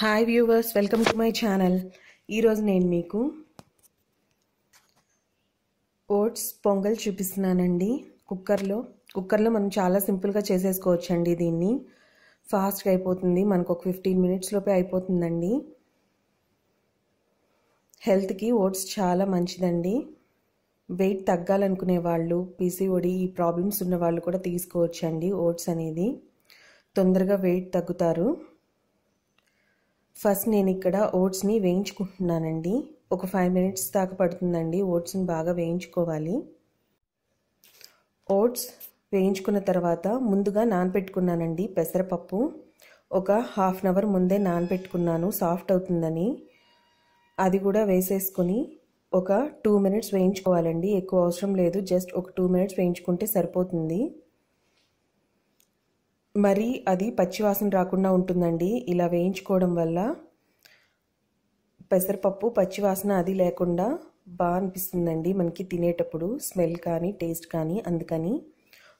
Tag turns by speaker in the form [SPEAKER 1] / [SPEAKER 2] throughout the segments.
[SPEAKER 1] hi viewers welcome to my channel ఈరోజు నేను మీకు ఓట్స్ పొంగల్ చూపిస్తున్నానండి కుక్కర్లో కుక్కర్లో మనం చాలా సింపుల్గా చేసేసుకోవచ్చండి దీన్ని ఫాస్ట్గా అయిపోతుంది మనకు ఒక ఫిఫ్టీన్ మినిట్స్లోపే అయిపోతుందండి హెల్త్కి ఓట్స్ చాలా మంచిదండి వెయిట్ తగ్గాలనుకునే వాళ్ళు పీసీఓడి ఈ ప్రాబ్లమ్స్ ఉన్న వాళ్ళు కూడా తీసుకోవచ్చండి ఓట్స్ అనేది తొందరగా వెయిట్ తగ్గుతారు ఫస్ట్ నేను ఇక్కడ ఓట్స్ని వేయించుకుంటున్నానండి ఒక ఫైవ్ మినిట్స్ దాకా పడుతుందండి ఓట్స్ని బాగా వేయించుకోవాలి ఓట్స్ వేయించుకున్న తర్వాత ముందుగా నానబెట్టుకున్నానండి పెసరపప్పు ఒక హాఫ్ అన్ అవర్ ముందే నానబెట్టుకున్నాను సాఫ్ట్ అవుతుందని అది కూడా వేసేసుకొని ఒక టూ మినిట్స్ వేయించుకోవాలండి ఎక్కువ అవసరం లేదు జస్ట్ ఒక టూ మినిట్స్ వేయించుకుంటే సరిపోతుంది మరి అది పచ్చివాసన రాకుండా ఉంటుందండి ఇలా వేయించుకోవడం వల్ల పెసరపప్పు పచ్చివాసన అది లేకుండా బాగా అనిపిస్తుందండి మనకి తినేటప్పుడు స్మెల్ కానీ టేస్ట్ కానీ అందుకని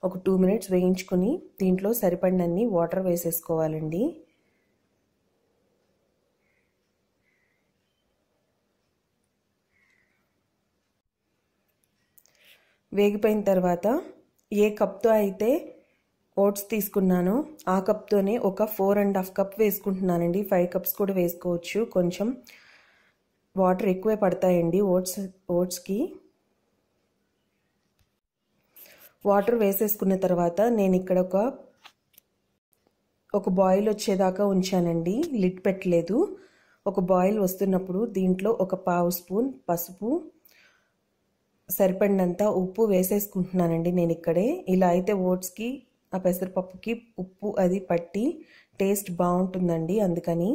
[SPEAKER 1] ఒక టూ మినిట్స్ వేయించుకుని దీంట్లో సరిపడినన్ని వాటర్ వేసేసుకోవాలండి వేగిపోయిన తర్వాత ఏ కప్తో అయితే ఓట్స్ తీసుకున్నాను ఆ కప్తోనే ఒక ఫోర్ అండ్ హాఫ్ కప్ వేసుకుంటున్నానండి ఫైవ్ కప్స్ కూడా వేసుకోవచ్చు కొంచెం వాటర్ ఎక్కువే పడతాయండి ఓట్స్ ఓట్స్కి వాటర్ వేసేసుకున్న తర్వాత నేను ఇక్కడ ఒక ఒక బాయిల్ వచ్చేదాకా ఉంచానండి లిడ్ పెట్టలేదు ఒక బాయిల్ వస్తున్నప్పుడు దీంట్లో ఒక పావు స్పూన్ పసుపు సరిపడినంత ఉప్పు వేసేసుకుంటున్నానండి నేను ఇక్కడే ఇలా అయితే ఓట్స్కి ఆ పెసరపప్పుకి ఉప్పు అది పట్టి టేస్ట్ బాగుంటుందండి అందుకని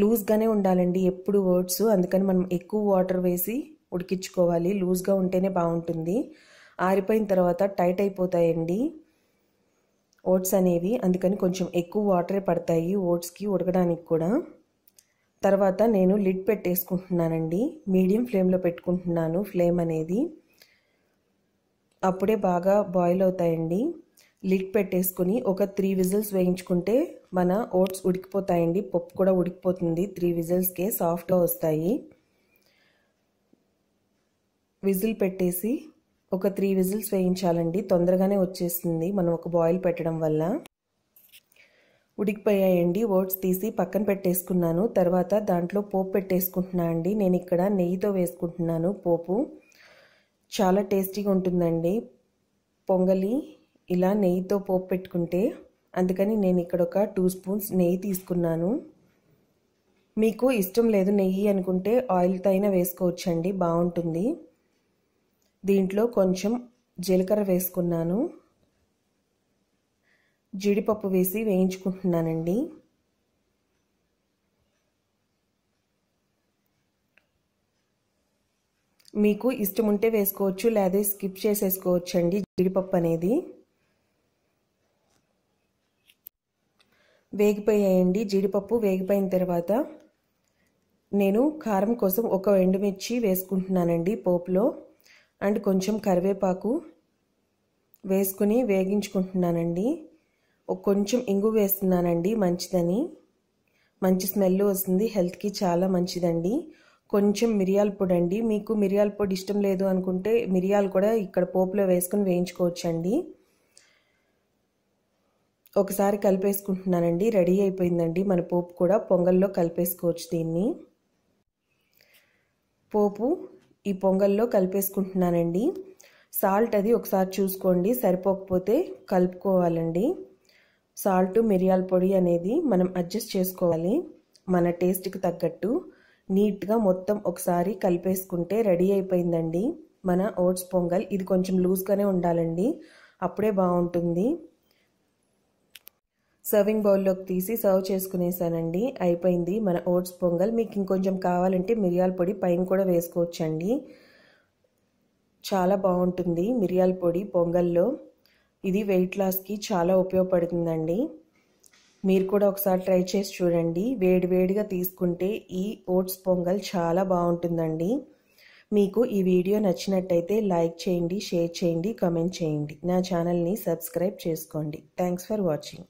[SPEAKER 1] లూజ్గానే ఉండాలండి ఎప్పుడు ఓట్స్ అందుకని మనం ఎక్కువ వాటర్ వేసి ఉడికించుకోవాలి లూజ్గా ఉంటేనే బాగుంటుంది ఆరిపోయిన తర్వాత టైట్ అయిపోతాయండి ఓట్స్ అనేవి అందుకని కొంచెం ఎక్కువ వాటరే పడతాయి ఓట్స్కి ఉడకడానికి కూడా తర్వాత నేను లిడ్ పెట్టేసుకుంటున్నానండి మీడియం ఫ్లేమ్లో పెట్టుకుంటున్నాను ఫ్లేమ్ అనేది అప్పుడే బాగా బాయిల్ అవుతాయండి లిడ్ పెట్టేసుకుని ఒక త్రీ విజిల్స్ వేయించుకుంటే మన ఓట్స్ ఉడికిపోతాయండి పప్పు కూడా ఉడికిపోతుంది త్రీ విజిల్స్కే సాఫ్ట్గా వస్తాయి విజిల్ పెట్టేసి ఒక త్రీ విజిల్స్ వేయించాలండి తొందరగానే వచ్చేస్తుంది మనం ఒక బాయిల్ పెట్టడం వల్ల ఉడికిపోయాయండి ఓట్స్ తీసి పక్కన పెట్టేసుకున్నాను తర్వాత దాంట్లో పోపు పెట్టేసుకుంటున్నా అండి నేను ఇక్కడ నెయ్యితో వేసుకుంటున్నాను పోపు చాలా టేస్టీగా ఉంటుందండి పొంగలి ఇలా నెయ్యితో పోపు పెట్టుకుంటే అందుకని నేను ఇక్కడ ఒక టూ స్పూన్స్ నెయ్యి తీసుకున్నాను మీకు ఇష్టం లేదు నెయ్యి అనుకుంటే ఆయిల్తో అయినా వేసుకోవచ్చండి బాగుంటుంది దీంట్లో కొంచెం జీలకర్ర వేసుకున్నాను జీడిపప్పు వేసి వేయించుకుంటున్నానండి మీకు ఇష్టం ఉంటే వేసుకోవచ్చు లేదా స్కిప్ చేసేసుకోవచ్చు అండి జీడిపప్పు అనేది వేగిపోయాయండి జీడిపప్పు వేగిపోయిన తర్వాత నేను కారం కోసం ఒక ఎండుమిర్చి వేసుకుంటున్నానండి పోపులో అండ్ కొంచెం కరివేపాకు వేసుకుని వేగించుకుంటున్నానండి కొంచెం ఇంగు వేస్తున్నానండి మంచిదని మంచి స్మెల్ వస్తుంది హెల్త్కి చాలా మంచిదండి కొంచెం మిరియాల పొడి అండి మీకు మిరియాల పొడి ఇష్టం లేదు అనుకుంటే మిరియాలు కూడా ఇక్కడ పోపులో వేసుకుని వేయించుకోవచ్చండి ఒకసారి కలిపేసుకుంటున్నానండి రెడీ అయిపోయిందండి మన పోపు కూడా పొంగల్లో కలిపేసుకోవచ్చు దీన్ని పోపు ఈ పొంగల్లో కలిపేసుకుంటున్నానండి సాల్ట్ అది ఒకసారి చూసుకోండి సరిపోకపోతే కలుపుకోవాలండి సాల్ట్ మిరియాల పొడి అనేది మనం అడ్జస్ట్ చేసుకోవాలి మన టేస్ట్కి తగ్గట్టు నీట్గా మొత్తం ఒకసారి కలిపేసుకుంటే రెడీ అయిపోయిందండి మన ఓట్స్ పొంగల్ ఇది కొంచెం లూజ్గానే ఉండాలండి అప్పుడే బాగుంటుంది సర్వింగ్ బౌల్లోకి తీసి సర్వ్ చేసుకునేసానండి అయిపోయింది మన ఓట్స్ పొంగల్ మీకు ఇంకొంచెం కావాలంటే మిరియాల పొడి పైన కూడా వేసుకోవచ్చండి చాలా బాగుంటుంది మిరియాల పొడి పొంగల్లో ఇది వెయిట్ లాస్కి చాలా ఉపయోగపడుతుందండి మీరు కూడా ఒకసారి ట్రై చేసి చూడండి వేడివేడిగా తీసుకుంటే ఈ ఓట్స్ పొంగల్ చాలా బాగుంటుందండి మీకు ఈ వీడియో నచ్చినట్టయితే లైక్ చేయండి షేర్ చేయండి కమెంట్ చేయండి నా ఛానల్ని సబ్స్క్రైబ్ చేసుకోండి థ్యాంక్స్ ఫర్ వాచింగ్